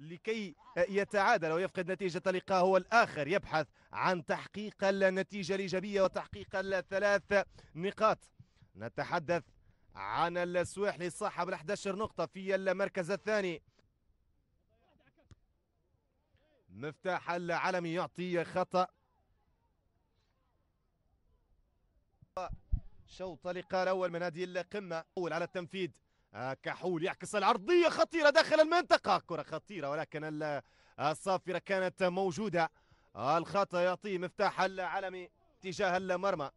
لكي يتعادل ويفقد نتيجة اللقاء هو الآخر يبحث عن تحقيق النتيجة الإيجابية وتحقيق الثلاث نقاط نتحدث عن السويحلي صاحب 11 نقطة في المركز الثاني مفتاح العلم يعطي خطأ شوط اللقاء الأول من هذه القمة أول على التنفيذ كحول يعكس العرضية خطيرة داخل المنطقة كرة خطيرة ولكن الصافرة كانت موجودة الخطأ يعطيه مفتاح العالمي اتجاه المرمى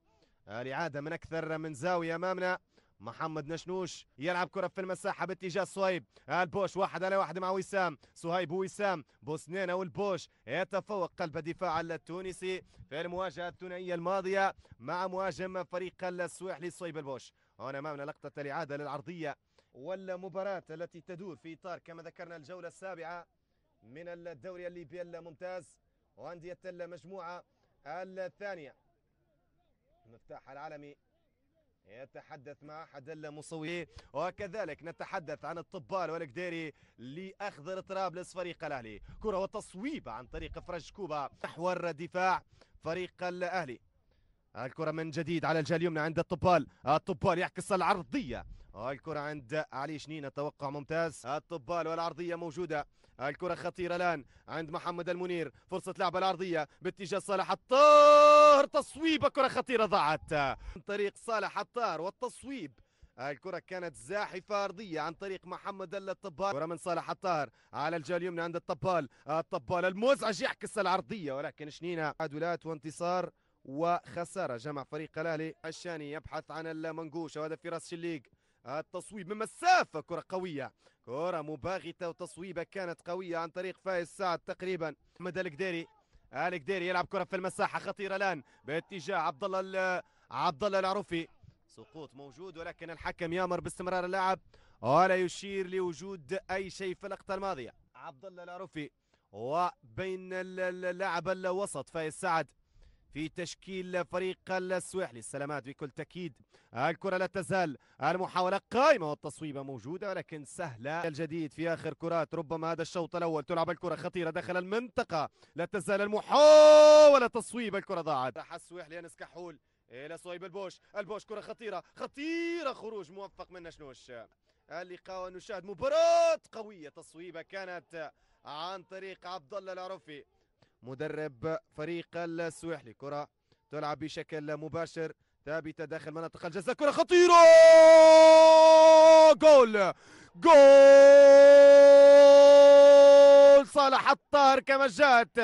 الإعادة من أكثر من زاوية أمامنا محمد نشنوش يلعب كرة في المساحة باتجاه صهيب البوش واحد على واحد مع وسام صهيب وسام بوسنينة والبوش يتفوق قلب الدفاع التونسي في المواجهة الثنائية الماضية مع مهاجم فريق السويحلي صهيب البوش هنا أمامنا لقطة الإعادة للعرضية والمباراة التي تدور في إطار كما ذكرنا الجولة السابعة من الدوري الليبي الممتاز وأندية المجموعة الثانية مفتاح العالمي يتحدث مع احد المصورين وكذلك نتحدث عن الطبال والكديري لاخذ طرابلس فريق الاهلي كره وتصويب عن طريق فرج كوبا نحو الدفاع فريق الاهلي الكرة من جديد على الجهة اليمنى عند الطبال الطبال يعكس العرضية الكرة عند علي شنين توقع ممتاز الطبال والعرضية موجودة الكرة خطيرة الآن عند محمد المنير فرصة لعبة العرضية باتجاه صالح الطار تصويب كرة خطيرة ضاعت عن طريق صالح الطار والتصويب الكرة كانت زاحفة أرضية عن طريق محمد الطبال كرة من صالح الطاهر على الجهة اليمنى عند الطبال الطبال المزعج يعكس العرضية ولكن شنينة عدولات وانتصار وخسارة جمع فريق الأهلي الشاني يبحث عن المنقوش وهذا في راس شليق التصويب من مسافة كرة قوية كرة مباغتة وتصويبة كانت قوية عن طريق فايز سعد تقريبا أحمد القديري القديري يلعب كرة في المساحة خطيرة الآن باتجاه عبد الله عبد الله العروفي سقوط موجود ولكن الحكم يامر باستمرار اللعب ولا يشير لوجود أي شيء في اللقطة الماضية عبد الله العروفي وبين اللاعب الوسط فايز سعد في تشكيل فريق السواحلي السلامات بكل تأكيد الكرة لا تزال المحاولة قائمة والتصويبة موجودة ولكن سهلة الجديد في آخر كرات ربما هذا الشوط الأول تلعب الكرة خطيرة داخل المنطقة لا تزال المحاولة تصويب الكرة ضاعت السواحلي أنس كحول الى صويب البوش البوش كره خطيره خطيره خروج موفق من نشنوش اللقاء ونشاهد مباراه قويه تصويبه كانت عن طريق عبد الله العرفي مدرب فريق السويحلي كرة تلعب بشكل مباشر ثابتة داخل منطقة الجزاء كرة خطيرة جول جول صالح الطاهر كما جاءت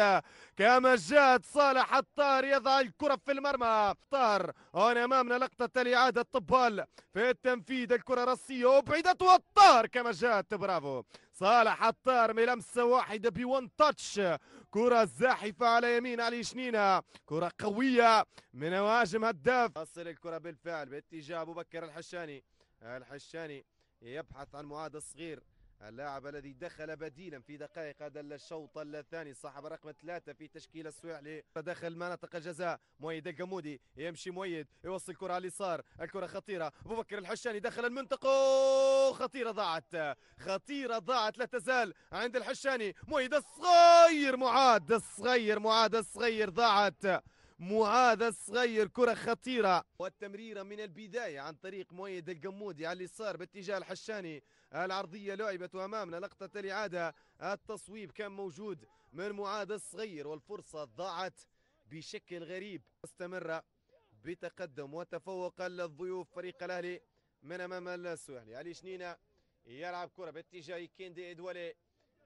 كما جاءت صالح الطار يضع الكرة في المرمى طار هنا أمامنا لقطة لإعادة طبال في التنفيذ الكرة رصية وبعدت والطار كما جاءت برافو صالح الطار ملمسة واحدة بون تاتش كرة زاحفة على يمين علي شنينة كرة قوية من مهاجم هداف تصل الكرة بالفعل باتجاه أبو بكر الحشاني الحشاني يبحث عن معاد صغير اللاعب الذي دخل بديلا في دقائق هذا الشوط الثاني صاحب رقم ثلاثة في تشكيل السويعلي داخل مناطق الجزاء مؤيد القمودي يمشي مؤيد يوصل الكرة على اليسار الكرة خطيرة أبو بكر الحشاني دخل المنطقة خطيرة ضاعت خطيرة ضاعت لا تزال عند الحشاني مؤيد الصغير معاد الصغير معاد الصغير ضاعت معاذ الصغير كرة خطيرة والتمريرة من البداية عن طريق مؤيد القمودي على اليسار باتجاه الحشاني العرضية لعبت أمامنا لقطة الإعادة التصويب كان موجود من معاذ الصغير والفرصة ضاعت بشكل غريب مستمرة بتقدم وتفوق الضيوف فريق الأهلي من أمام السويحلي علي شنينة يلعب كرة باتجاه كيندي إدولي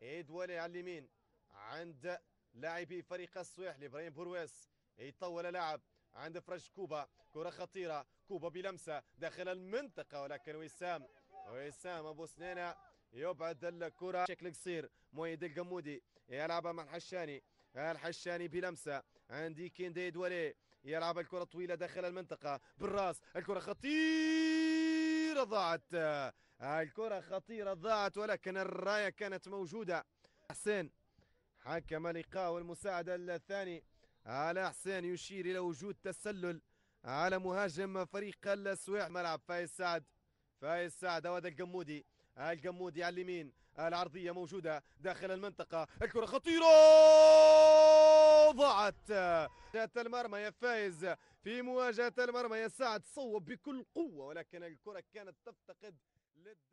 إدولي على اليمين عند لاعبي فريق السويحلي إبراهيم برويس يطول لاعب عند فرش كوبا كرة خطيرة كوبا بلمسة داخل المنطقة ولكن وسام وسام أبو سنينة يبعد الكرة بشكل قصير مؤيد القمودي يلعبها مع الحشاني الحشاني بلمسة عندي كيندي دولي يلعب الكرة طويلة داخل المنطقة بالراس الكرة خطيرة ضاعت الكرة خطيرة ضاعت ولكن الراية كانت موجودة حسين حكم لقاء والمساعدة الثاني على حسين يشير إلى وجود تسلل على مهاجم فريق السويح ملعب فايز سعد فايز سعد هذا القمودي القمودي على اليمين العرضية موجودة داخل المنطقة الكرة خطيرة ضاعت جات المرمى يا فايز في مواجهة المرمى يا سعد صوب بكل قوة ولكن الكرة كانت تفتقد